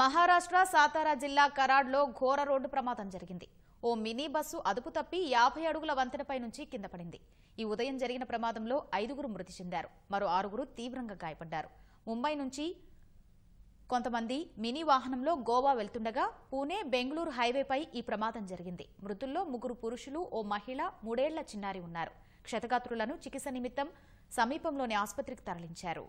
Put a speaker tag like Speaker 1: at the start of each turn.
Speaker 1: మహారాష్ట్ర సాతారా జిల్లా కరాడ్లో ఘోర రోడ్డు ప్రమాదం జరిగింది ఓ మినీ బస్సు అదుపు తప్పి యాభై అడుగుల వంతెనపై నుంచి కింద పడింది ఈ ఉదయం జరిగిన ప్రమాదంలో ఐదుగురు మృతి చెందారు మరో ఆరుగురు తీవ్రంగా గాయపడ్డారు ముంబై నుంచి కొంతమంది మినీ వాహనంలో గోవా వెళ్తుండగా పూణే బెంగళూరు హైవేపై ఈ ప్రమాదం జరిగింది మృతుల్లో ముగ్గురు పురుషులు ఓ మహిళ మూడేళ్ల చిన్నారి ఉన్నారు క్షతగాత్రులను చికిత్స నిమిత్తం సమీపంలోని ఆసుపత్రికి తరలించారు